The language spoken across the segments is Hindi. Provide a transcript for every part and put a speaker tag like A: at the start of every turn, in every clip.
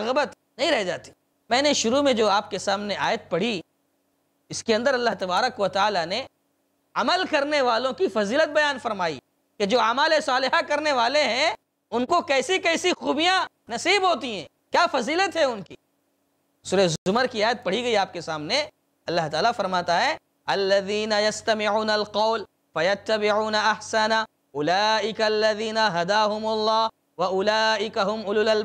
A: रगबत नहीं रह जाती मैंने शुरू में जो आपके सामने आयत पढ़ी इसके अंदर अल्लाह तबारक व ताली ने अमल करने वालों की फजीलत बयान फरमाई कि जो अमाल साल करने वाले हैं उनको कैसी कैसी खूबियाँ नसीब होती हैं क्या फजीलत है उनकी सुर जुमर की आयत पढ़ी गई आपके सामने अल्लाह ताला फरमाता है अल्लदीन अहसना उलाइक अल्लदीन हम उलुल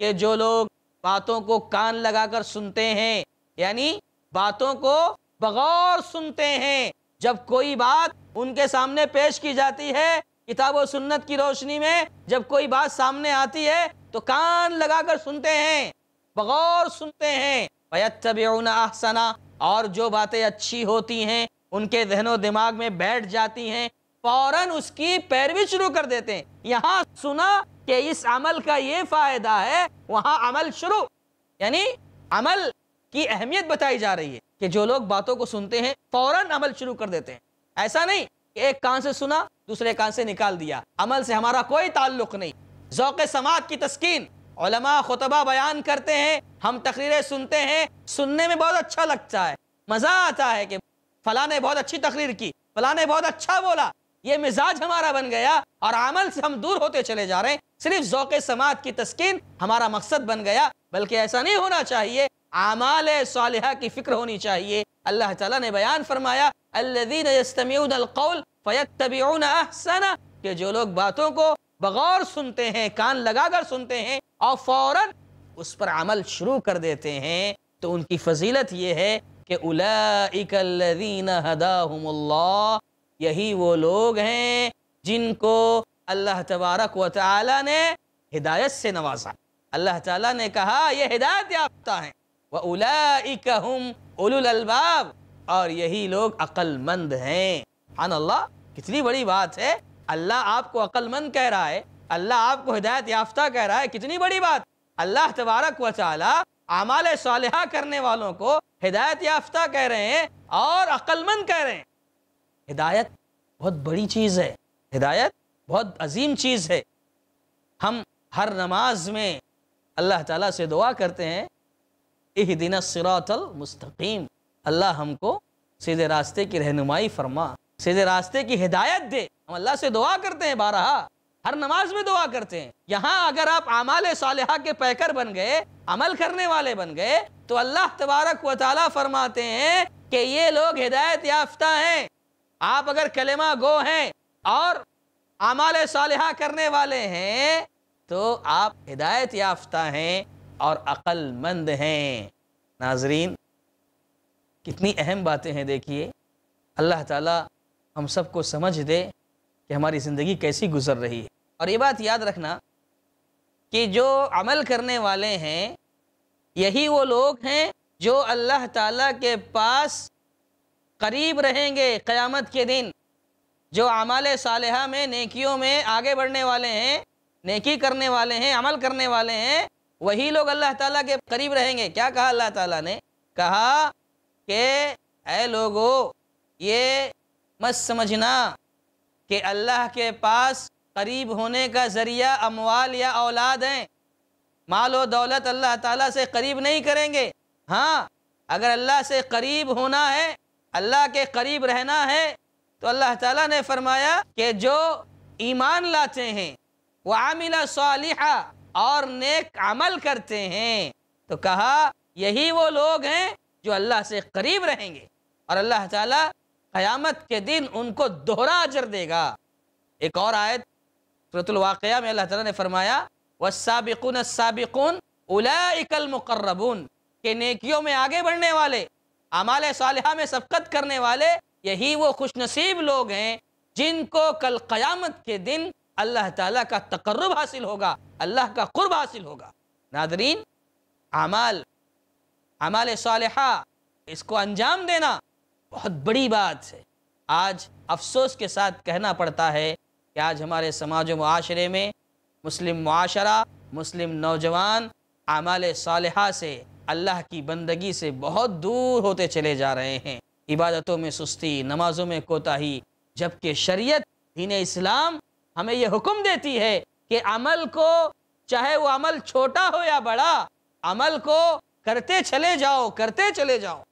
A: कि जो लोग बातों को कान लगाकर सुनते हैं यानी बातों को बगौर सुनते हैं जब कोई बात उनके सामने पेश की जाती है किताब व सुन्नत की रोशनी में जब कोई बात सामने आती है तो कान लगाकर सुनते हैं बगौर सुनते हैं वयतबन आहसना और जो बातें अच्छी होती हैं उनके जहनो दिमाग में बैठ जाती हैं फौरन उसकी पैरवी शुरू कर देते हैं यहाँ सुना कि इस अमल का ये फ़ायदा है वहां अमल शुरू यानी अमल की अहमियत बताई जा रही है कि जो लोग बातों को सुनते हैं फ़ौरन अमल शुरू कर देते हैं ऐसा नहीं कि एक कान से सुना दूसरे कान से निकाल दिया अमल से हमारा कोई ताल्लुक नहीं जौक समात की तस्किन खुतबा बयान करते हैं हम तकरीरें सुनते हैं सुनने में बहुत अच्छा लगता है मज़ा आता है कि फलाने बहुत अच्छी तकरीर की फलाने बहुत अच्छा बोला ये मिजाज हमारा बन गया और अमल से हम दूर होते चले जा रहे हैं सिर्फ जौक समाज की तस्किन हमारा मकसद बन गया बल्कि ऐसा नहीं होना चाहिए आमाल साल की फिक्र होनी चाहिए अल्लाह तला ने बयान फरमाया कि जो लोग बातों को बगौर सुनते हैं कान लगाकर सुनते हैं और फौरन उस पर अमल शुरू कर देते हैं तो उनकी फजीलत यह है कि उलाकल्लिन हदाहमुल्लाह यही वो लोग हैं जिनको अल्लाह तबारक व ताली ने हिदायत से नवाजा अल्लाह ताला ने कहा यह हिदायत याफ्ता हैं वह उलाइकहम उलबाब और यही लोग अक्लमंद हैं हन अल्लाह कितनी बड़ी बात है अल्लाह आपको अक्लमंद कह रहा है अल्लाह आपको हिदायत याफ्ता कह रहा है कितनी बड़ी बात अल्लाह तबारक व ताली आमाल सालहा करने वालों को हिदायत याफ्ता कह रहे हैं और अक्लमंद कह रहे हैं हिदायत बहुत बड़ी चीज़ है हिदायत बहुत अजीम चीज़ है हम हर नमाज में अल्लाह ताला से दुआ करते हैं इह दिन सिरातल मुस्तकीम अल्लाह हमको सीधे रास्ते की रहनुमाई फरमा सीधे रास्ते की हिदायत दे हम अल्लाह से दुआ करते हैं बारहा हर नमाज में दुआ करते हैं यहाँ अगर आप आमाल साल के पैकर बन गए अमल करने वाले बन गए तो अल्लाह तबारक व ताली फरमाते हैं कि ये लोग हिदायत याफ्ता हैं आप अगर कलेमा गो हैं और अमाल साल करने वाले हैं तो आप हिदायत याफ्ता हैं और अक्लमंद हैं नाजरीन कितनी अहम बातें हैं देखिए अल्लाह ताला हम सबको समझ दे कि हमारी ज़िंदगी कैसी गुजर रही है और ये बात याद रखना कि जो अमल करने वाले हैं यही वो लोग हैं जो अल्लाह ताला के पास करीब रहेंगे क़यामत के दिन जो अमाल साल में नेकियों में आगे बढ़ने वाले हैं नेकी करने वाले हैं अमल करने वाले हैं वही लोग अल्लाह ताला के करीब रहेंगे क्या कहा अल्लाह ताला ने कहा कि ऐ लोगो ये मत समझना कि अल्लाह के पास करीब होने का ज़रिया अमवाल या औलाद हैं माल और दौलत अल्लाह ताला से करीब नहीं करेंगे हाँ अगर अल्लाह से करीब होना है अल्लाह के करीब रहना है तो अल्लाह ताला ने फरमाया कि जो ईमान लाते हैं वह आमिला सालिहा और नेक अमल करते हैं तो कहा यही वो लोग हैं जो अल्लाह से करीब रहेंगे और अल्लाह ताला क़यामत के दिन उनको दोहरा अजर देगा एक और आयत सूरतवाक़ में अल्लाह ताला ने फरमाया व साबिकुन साबिकुन उलाइकल के नेकियों में आगे बढ़ने वाले अमाल साल में सबकत करने वाले यही वो खुश नसीब लोग हैं जिनको कल क़यामत के दिन अल्लाह ताला का तकर्रब हासिल होगा अल्लाह का कुर्ब हासिल होगा नादरीन अमाल अमाल सालहा इसको अंजाम देना बहुत बड़ी बात है आज अफसोस के साथ कहना पड़ता है कि आज हमारे समाज माशरे में मुस्लिम माशरा मुस्लिम नौजवान अमाल सालहा से अल्लाह की बंदगी से बहुत दूर होते चले जा रहे हैं इबादतों में सुस्ती नमाजों में कोताही जबकि शरीयत दीन इस्लाम हमें यह हुक्म देती है कि अमल को चाहे वो अमल छोटा हो या बड़ा अमल को करते चले जाओ करते चले जाओ